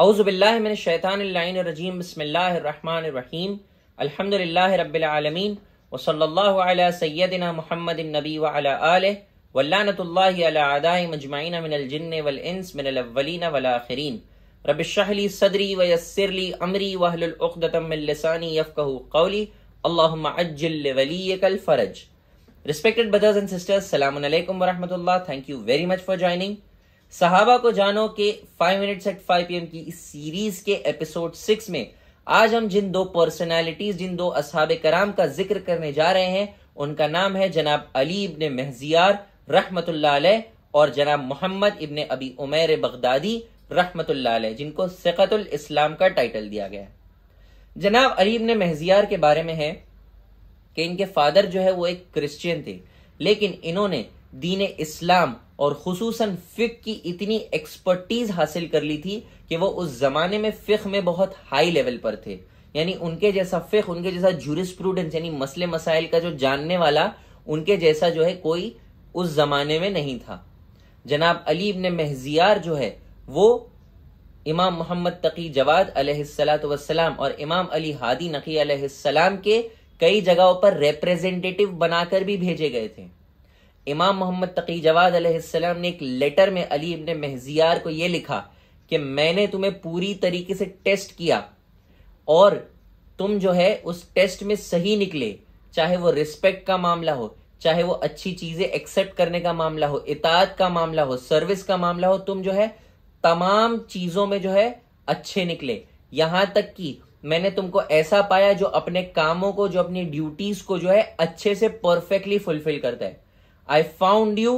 أعوذ بالله من الشيطان اللعين الرجيم بسم الله الرحمن الرحيم الحمد لله رب العالمين وصلى الله على سيدنا محمد النبي وعلى آله واللعنة الله على عداء مجمعين من الجن والانس من الأولين والآخرين رب اشرح لي صدري ويسر لي امري وهل عقدة من لساني يفقه قولي اللهم عجل لوليك الفرج Respected brothers and sisters, Assalamu alaikum wa rahmatullah. Thank you very much for joining. सहाबा को जानो के five minutes at five P की इस series के एपिसोड सिक्स में आज हम जिन दो पर्सनालिटीज जिन दो असहाब कराम का जिक्र करने जा रहे हैं उनका नाम है जनाब अली इबन महजियार रहमतुल्ला और जनाब Mohammad ibn Abi Umair Baghdadi रहमतुल्ला जिनको सिकतुल इस्लाम का टाइटल दिया गया जनाब अली इबन महजियार के बारे में है कि इनके फादर जो है वो एक क्रिश्चियन थे लेकिन इन्होंने दीन इस्लाम और खसूस फ़िक की इतनी एक्सपर्टीज़ हासिल कर ली थी कि वो उस ज़माने में फ़िक में बहुत हाई लेवल पर थे यानी उनके जैसा फ़िक उनके जैसा प्रूडेंस यानी मसले मसाइल का जो जानने वाला उनके जैसा जो है कोई उस ज़माने में नहीं था जनाब अली ने महजियार जो है वो इमाम मोहम्मद तकी जवाद अलैहिस्सलाम और इमाम अली हादी नकी के कई जगहों पर रिप्रेजेंटेटिव बनाकर भी भेजे गए थे इमाम मोहम्मद तकी जवाद अलैहिस्सलाम ने एक लेटर में अली इब्ने महजियार को यह लिखा कि मैंने तुम्हें पूरी तरीके से टेस्ट किया और तुम जो है उस टेस्ट में सही निकले चाहे वो रिस्पेक्ट का मामला हो चाहे वो अच्छी चीजें एक्सेप्ट करने का मामला हो इतात का मामला हो सर्विस का मामला हो तुम जो है तमाम चीजों में जो है अच्छे निकले यहां तक कि मैंने तुमको ऐसा पाया जो अपने कामों को जो अपनी ड्यूटीज को जो है अच्छे से परफेक्टली फुलफिल करता है I found you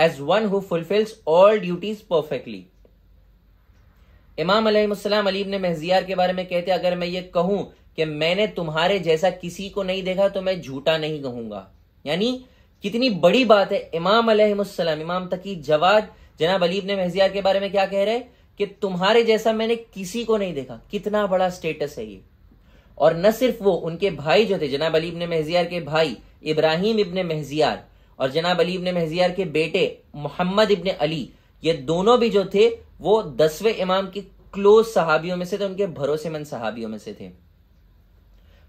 as one who fulfils all duties perfectly इमाम अलैहिस्सलाम अलीब ने महजियार के बारे में कहते अगर मैं ये कहूं कि मैंने तुम्हारे जैसा किसी को नहीं देखा तो मैं झूठा नहीं कहूंगा यानी कितनी बड़ी बात है इमाम अलैहिस्सलाम इमाम तकी जवाद जनाब अलीब ने महजियार के बारे में क्या कह रहे हैं कि तुम्हारे जैसा मैंने किसी को नहीं देखा कितना बड़ा स्टेटस है ये और न सिर्फ वो उनके भाई जो थे जनाब अलीब ने महजियार के भाई इब्राहिम इबन महजियार और जनाब अली इब्ने महजियार के बेटे मोहम्मद इबन अली ये दोनों भी जो थे वो दसवें इमाम के क्लोज सहाबियों में से थे उनके भरोसेमंद सहाबियों में से थे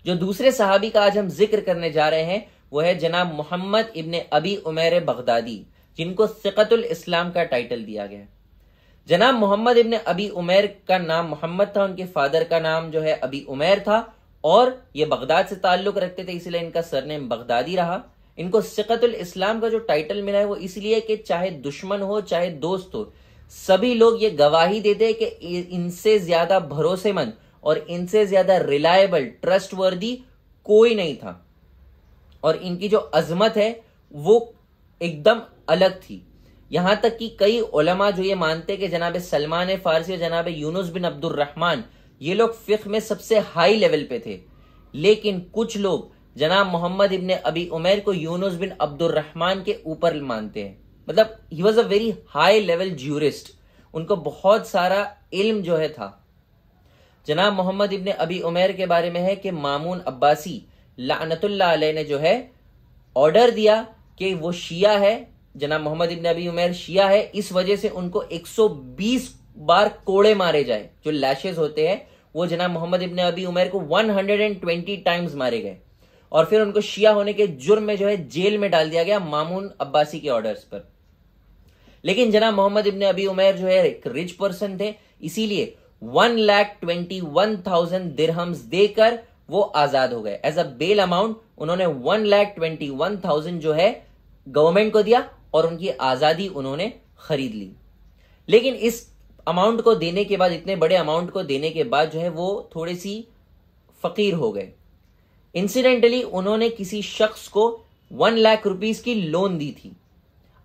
जो दूसरे सहाबी का आज हम जिक्र करने जा रहे हैं वो है जनाब मोहम्मद इब्ने अबी उमेर बगदादी जिनको सिकतुल इस्लाम का टाइटल दिया गया जनाब मोहम्मद इब्ने अबी उमेर का नाम मोहम्मद था उनके फादर का नाम जो है अबी उमेर था और ये बगदाद से ताल्लुक रखते थे इसलिए इनका सरनेम बगदादी रहा इनको सिकतुल इस्लाम का जो टाइटल मिला है वो इसलिए कि चाहे दुश्मन हो चाहे दोस्त हो सभी लोग ये गवाही देते हैं कि इनसे ज्यादा भरोसेमंद और इनसे ज्यादा रिलायबल ट्रस्ट वर्दी कोई नहीं था और इनकी जो अजमत है वो एकदम अलग थी यहां तक कि कई ओलमा जो ये मानते कि जनाब सलमान फारसी और जनाब यूनुस बिन अब्दुल रहमान ये लोग फिक में सबसे हाई लेवल पे थे लेकिन कुछ लोग जनाब मोहम्मद इबन अबी उमेर को यूनुस बिन अब्दुलरहमान के ऊपर मानते हैं मतलब he was a very high level jurist उनको बहुत सारा इल्म जो है था जनाब मोहम्मद इबन अबी उमेर के बारे में है कि मामून अब्बासी लानतुल्ला ने जो है ऑर्डर दिया कि वो शिया है जनाब मोहम्मद इबन अबी उमेर शिया है इस वजह से उनको 120 बार कोड़े मारे जाए जो लैशेज होते हैं वो जनाब मोहम्मद इबन अबी उमेर को 120 टाइम्स मारे गए और फिर उनको शिया होने के जुर्म में जो है जेल में डाल दिया गया मामून अब्बासी के ऑर्डर्स पर लेकिन जना मोहम्मद इबन अबी उमेर जो है एक रिच पर्सन थे इसीलिए one lakh twenty one thousand dirhams देकर वो आजाद हो गए एज अ बेल अमाउंट उन्होंने one lakh twenty one thousand जो है गवर्नमेंट को दिया और उनकी आजादी उन्होंने खरीद ली लेकिन इस अमाउंट को देने के बाद इतने बड़े अमाउंट को देने के बाद जो है वो थोड़ी सी फकीर हो गए इंसिडेंटली उन्होंने किसी शख्स को वन लाख रुपीज की लोन दी थी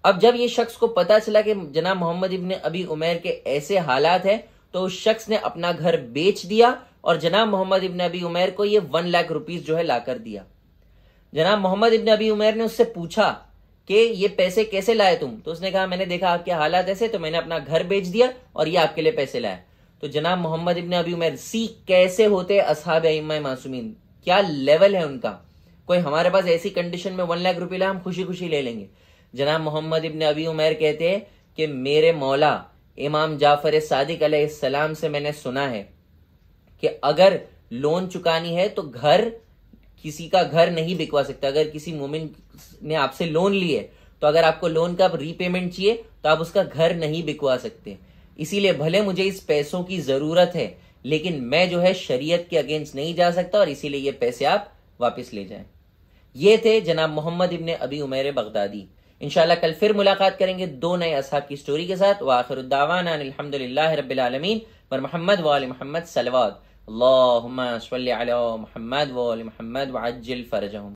अब जब ये शख्स को पता चला कि जनाब मोहम्मद इब्ने अभी उमेर के ऐसे हालात है तो उस शख्स ने अपना घर बेच दिया और जनाब मोहम्मद इब्ने अभी उमेर को ये वन लाख रुपीज जो है लाकर दिया जनाब मोहम्मद इब्ने अभी उमेर ने उससे पूछा कि ये पैसे कैसे लाए तुम तो उसने कहा मैंने देखा आपके हालात ऐसे तो मैंने अपना घर बेच दिया और ये आपके लिए पैसे लाए तो जनाब मोहम्मद इब्ने अभी उमेर सी कैसे होते असहाब मासूमीन क्या लेवल है उनका कोई हमारे पास ऐसी कंडीशन में वन लाख रुपए ला हम खुशी खुशी ले लेंगे जनाब मोहम्मद इबन अबी उमैर कहते हैं कि मेरे मौला इमाम जाफर सादिक सलाम से मैंने सुना है कि अगर लोन चुकानी है तो घर किसी का घर नहीं बिकवा सकता अगर किसी मोमिन ने आपसे लोन लिए तो अगर आपको लोन का रीपेमेंट चाहिए तो आप उसका घर नहीं बिकवा सकते इसीलिए भले मुझे इस पैसों की जरूरत है लेकिन मैं जो है शरीयत के अगेंस्ट नहीं जा सकता और इसीलिए ये पैसे आप वापस ले जाएं ये थे जनाब Mohammad ibn Abi Umair Baghdadi इनशाला कल फिर मुलाकात करेंगे दो नए असहाब की स्टोरी के साथ वाखिरदावान अलहमदिल्ला रबालमीन पर मोहम्मद वाल मोहम्मद सलवाद अल्लाह महमद वाल मोहम्मद वाजिल फ़रजहम